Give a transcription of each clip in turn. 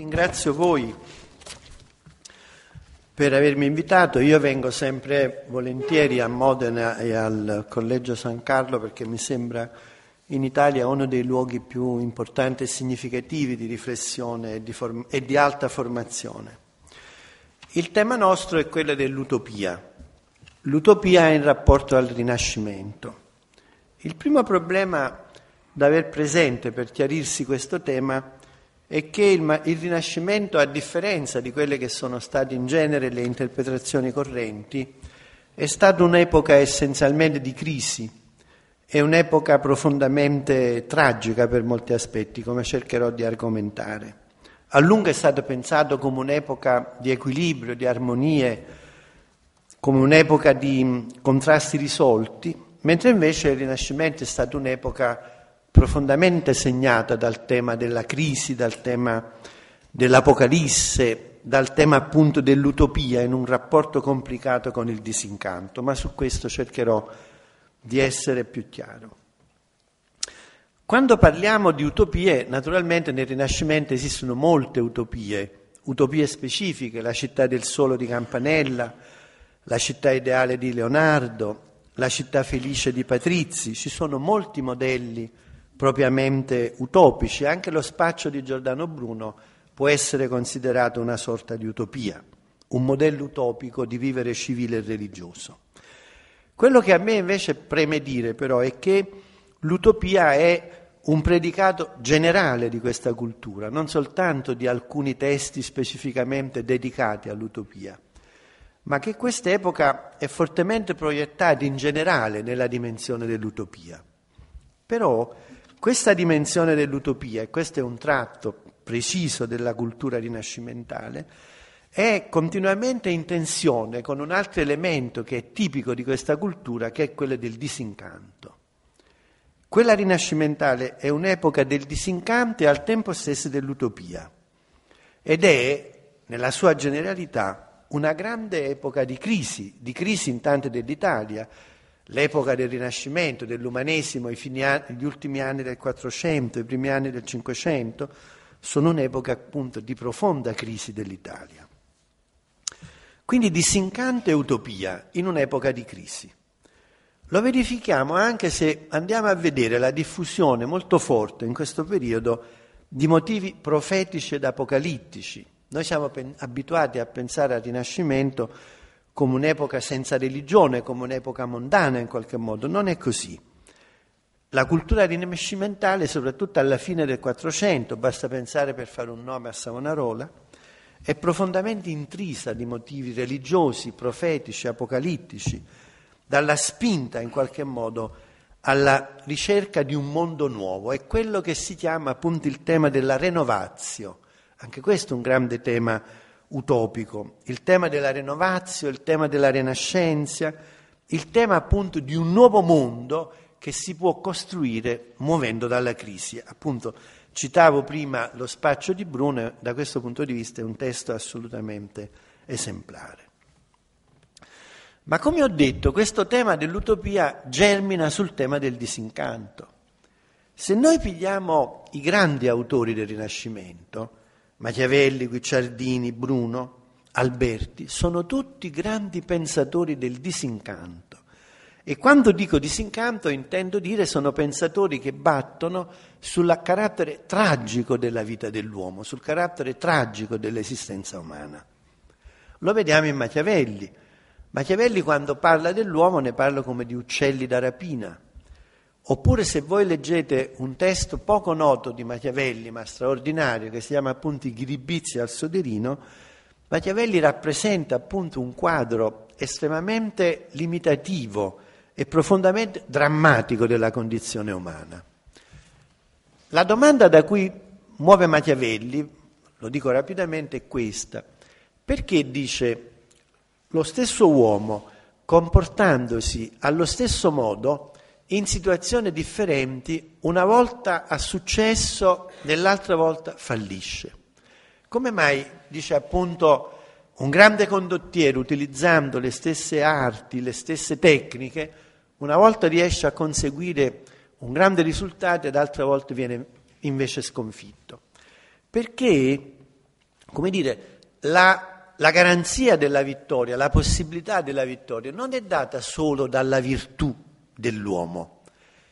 Ringrazio voi per avermi invitato. Io vengo sempre volentieri a Modena e al Collegio San Carlo perché mi sembra in Italia uno dei luoghi più importanti e significativi di riflessione e di, form- e di alta formazione. Il tema nostro è quello dell'utopia. L'utopia in rapporto al Rinascimento. Il primo problema da aver presente per chiarirsi questo tema è è che il, il, Rinascimento, a differenza di quelle che sono state in genere le interpretazioni correnti, è stata un'epoca essenzialmente di crisi, è un'epoca profondamente tragica per molti aspetti, come cercherò di argomentare. A lungo è stato pensato come un'epoca di equilibrio, di armonie, come un'epoca di contrasti risolti, mentre invece il Rinascimento è stata un'epoca profondamente segnata dal tema della crisi, dal tema dell'Apocalisse, dal tema appunto dell'utopia in un rapporto complicato con il disincanto, ma su questo cercherò di essere più chiaro. Quando parliamo di utopie, naturalmente nel Rinascimento esistono molte utopie, utopie specifiche, la città del sole di Campanella, la città ideale di Leonardo, la città felice di Patrizi, ci sono molti modelli propriamente utopici. Anche lo spaccio di Giordano Bruno può essere considerato una sorta di utopia, un modello utopico di vivere civile e religioso. Quello che a me invece preme dire però è che l'utopia è un predicato generale di questa cultura, non soltanto di alcuni testi specificamente dedicati all'utopia, ma che quest'epoca è fortemente proiettata in generale nella dimensione dell'utopia. Però questa dimensione dell'utopia, e questo è un tratto preciso della cultura rinascimentale, è continuamente in tensione con un altro elemento che è tipico di questa cultura, che è quello del disincanto. Quella rinascimentale è un'epoca del disincanto e al tempo stesso dell'utopia ed è, nella sua generalità, una grande epoca di crisi, di crisi in tante dell'Italia, l'epoca del Rinascimento, dell'umanesimo, anni, gli ultimi anni del Quattrocento, i primi anni del Cinquecento, sono un'epoca appunto di profonda crisi dell'Italia. Quindi disincante utopia in un'epoca di crisi. Lo verifichiamo anche se andiamo a vedere la diffusione molto forte in questo periodo di motivi profetici ed apocalittici. Noi siamo abituati a pensare al Rinascimento come un'epoca senza religione, come un'epoca mondana in qualche modo. Non è così. La cultura rinascimentale, soprattutto alla fine del Quattrocento, basta pensare per fare un nome a Savonarola, è profondamente intrisa di motivi religiosi, profetici, apocalittici, dalla spinta in qualche modo alla ricerca di un mondo nuovo. È quello che si chiama appunto il tema della renovazio. Anche questo è un grande tema utopico, il tema della rinnovazio, il tema della rinascenza, il tema appunto di un nuovo mondo che si può costruire muovendo dalla crisi. Appunto, citavo prima lo spaccio di Bruno, da questo punto di vista è un testo assolutamente esemplare. Ma come ho detto, questo tema dell'utopia germina sul tema del disincanto. Se noi pigliamo i grandi autori del Rinascimento, Machiavelli, Guicciardini, Bruno, Alberti, sono tutti grandi pensatori del disincanto. E quando dico disincanto intendo dire sono pensatori che battono sul carattere tragico della vita dell'uomo, sul carattere tragico dell'esistenza umana. Lo vediamo in Machiavelli. Machiavelli quando parla dell'uomo ne parla come di uccelli da rapina, Oppure se voi leggete un testo poco noto di Machiavelli, ma straordinario, che si chiama appunto I ghiribizzi al soderino, Machiavelli rappresenta appunto un quadro estremamente limitativo e profondamente drammatico della condizione umana. La domanda da cui muove Machiavelli, lo dico rapidamente, è questa. Perché dice lo stesso uomo, comportandosi allo stesso modo, in situazioni differenti, una volta ha successo, nell'altra volta fallisce. Come mai, dice appunto, un grande condottiero utilizzando le stesse arti, le stesse tecniche, una volta riesce a conseguire un grande risultato ed altre volta viene invece sconfitto. Perché, come dire, la, la garanzia della vittoria, la possibilità della vittoria non è data solo dalla virtù dell'uomo,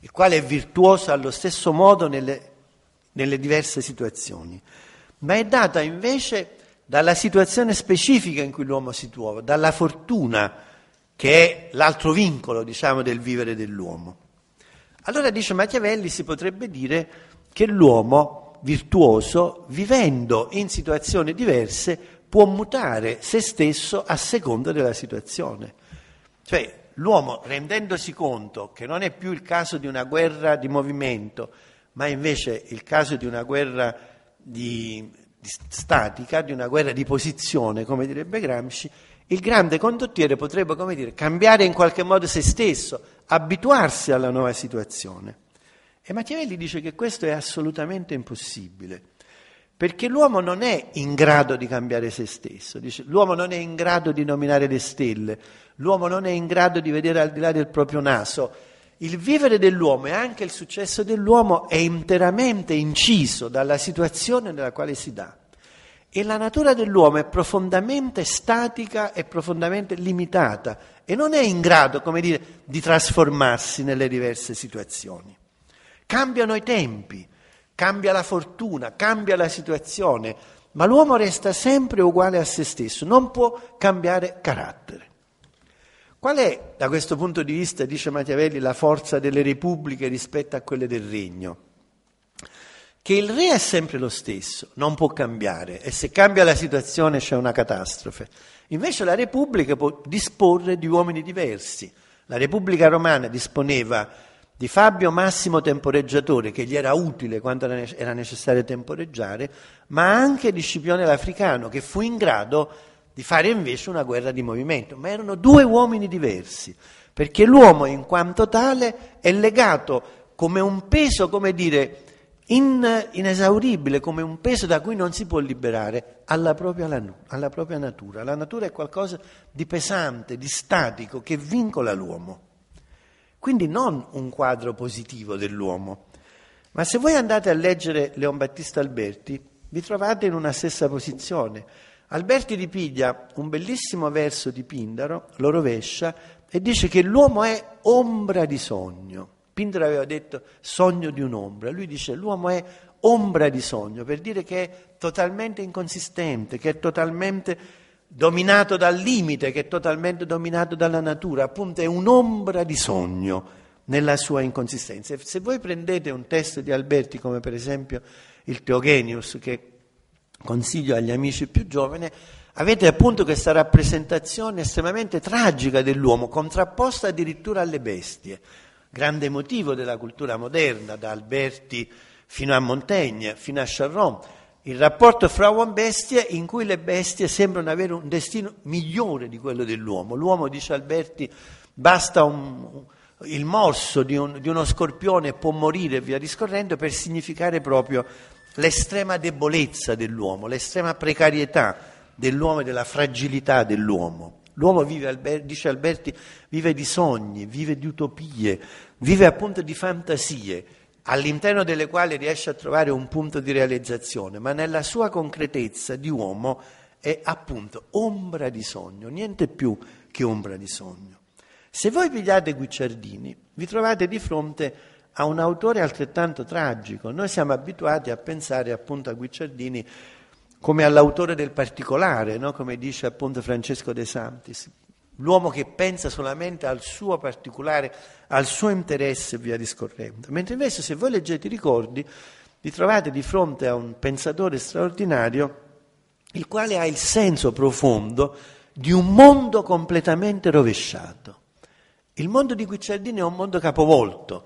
il quale è virtuoso allo stesso modo nelle, nelle diverse situazioni, ma è data invece dalla situazione specifica in cui l'uomo si trova, dalla fortuna che è l'altro vincolo, diciamo, del vivere dell'uomo. Allora dice Machiavelli si potrebbe dire che l'uomo virtuoso, vivendo in situazioni diverse, può mutare se stesso a seconda della situazione. Cioè, L'uomo, rendendosi conto che non è più il caso di una guerra di movimento, ma invece il caso di una guerra di, di statica, di una guerra di posizione, come direbbe Gramsci, il grande condottiere potrebbe, come dire, cambiare in qualche modo se stesso, abituarsi alla nuova situazione. E Machiavelli dice che questo è assolutamente impossibile. Perché l'uomo non è in grado di cambiare se stesso, dice, l'uomo non è in grado di nominare le stelle, l'uomo non è in grado di vedere al di là del proprio naso. Il vivere dell'uomo e anche il successo dell'uomo è interamente inciso dalla situazione nella quale si dà. E la natura dell'uomo è profondamente statica e profondamente limitata e non è in grado, come dire, di trasformarsi nelle diverse situazioni. Cambiano i tempi, cambia la fortuna, cambia la situazione, ma l'uomo resta sempre uguale a se stesso, non può cambiare carattere. Qual è, da questo punto di vista, dice Machiavelli, la forza delle repubbliche rispetto a quelle del regno? Che il re è sempre lo stesso, non può cambiare e se cambia la situazione c'è una catastrofe. Invece la Repubblica può disporre di uomini diversi. La Repubblica romana disponeva di Fabio Massimo temporeggiatore, che gli era utile quando era necessario temporeggiare, ma anche di Scipione l'Africano, che fu in grado di fare invece una guerra di movimento. Ma erano due uomini diversi, perché l'uomo in quanto tale è legato come un peso, come dire, in, inesauribile, come un peso da cui non si può liberare, alla propria, alla propria natura. La natura è qualcosa di pesante, di statico, che vincola l'uomo. Quindi non un quadro positivo dell'uomo. Ma se voi andate a leggere Leon Battista Alberti, vi trovate in una stessa posizione. Alberti ripiglia un bellissimo verso di Pindaro, lo rovescia e dice che l'uomo è ombra di sogno. Pindaro aveva detto sogno di un'ombra, lui dice l'uomo è ombra di sogno, per dire che è totalmente inconsistente, che è totalmente dominato dal limite, che è totalmente dominato dalla natura, appunto è un'ombra di sogno nella sua inconsistenza. Se voi prendete un testo di Alberti, come per esempio il Teogenius, che consiglio agli amici più giovani, avete appunto questa rappresentazione estremamente tragica dell'uomo, contrapposta addirittura alle bestie, grande motivo della cultura moderna, da Alberti fino a Montaigne, fino a Charron il rapporto fra uomo e bestia in cui le bestie sembrano avere un destino migliore di quello dell'uomo. L'uomo, dice Alberti, basta un, il morso di, un, di uno scorpione può morire e via discorrendo per significare proprio l'estrema debolezza dell'uomo, l'estrema precarietà dell'uomo e della fragilità dell'uomo. L'uomo vive, dice Alberti, vive di sogni, vive di utopie, vive appunto di fantasie all'interno delle quali riesce a trovare un punto di realizzazione, ma nella sua concretezza di uomo è appunto ombra di sogno, niente più che ombra di sogno. Se voi pigliate Guicciardini, vi trovate di fronte a un autore altrettanto tragico. Noi siamo abituati a pensare appunto a Guicciardini come all'autore del particolare, no? come dice appunto Francesco De Santis l'uomo che pensa solamente al suo particolare, al suo interesse e via discorrendo. Mentre invece se voi leggete i ricordi vi trovate di fronte a un pensatore straordinario il quale ha il senso profondo di un mondo completamente rovesciato. Il mondo di Guicciardini è un mondo capovolto,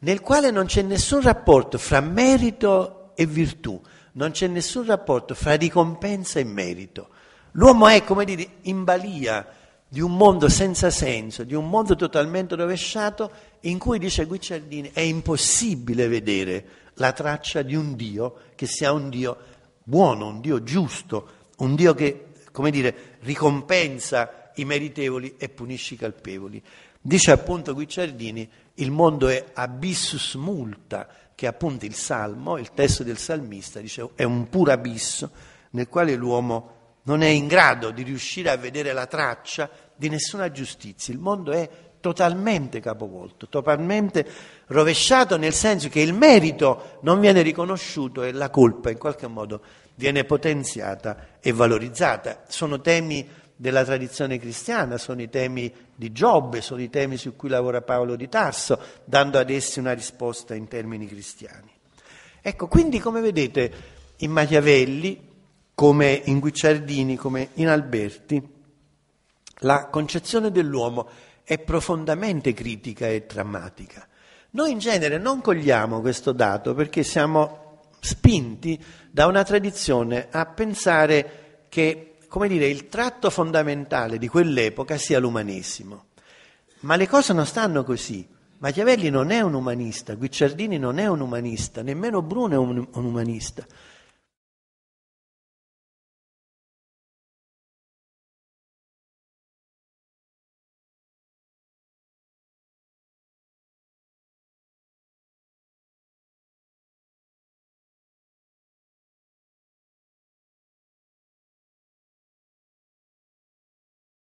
nel quale non c'è nessun rapporto fra merito e virtù, non c'è nessun rapporto fra ricompensa e merito. L'uomo è, come dire, in balia di un mondo senza senso, di un mondo totalmente rovesciato, in cui, dice Guicciardini, è impossibile vedere la traccia di un Dio che sia un Dio buono, un Dio giusto, un Dio che, come dire, ricompensa i meritevoli e punisce i colpevoli. Dice appunto Guicciardini, il mondo è abissus multa, che appunto il Salmo, il testo del salmista, dice, è un puro abisso nel quale l'uomo non è in grado di riuscire a vedere la traccia di nessuna giustizia. Il mondo è totalmente capovolto, totalmente rovesciato nel senso che il merito non viene riconosciuto e la colpa in qualche modo viene potenziata e valorizzata. Sono temi della tradizione cristiana, sono i temi di Giobbe, sono i temi su cui lavora Paolo di Tarso, dando ad essi una risposta in termini cristiani. Ecco, quindi come vedete in Machiavelli come in Guicciardini, come in Alberti, la concezione dell'uomo è profondamente critica e drammatica. Noi in genere non cogliamo questo dato perché siamo spinti da una tradizione a pensare che, come dire, il tratto fondamentale di quell'epoca sia l'umanesimo. Ma le cose non stanno così. Machiavelli non è un umanista, Guicciardini non è un umanista, nemmeno Bruno è un, un umanista.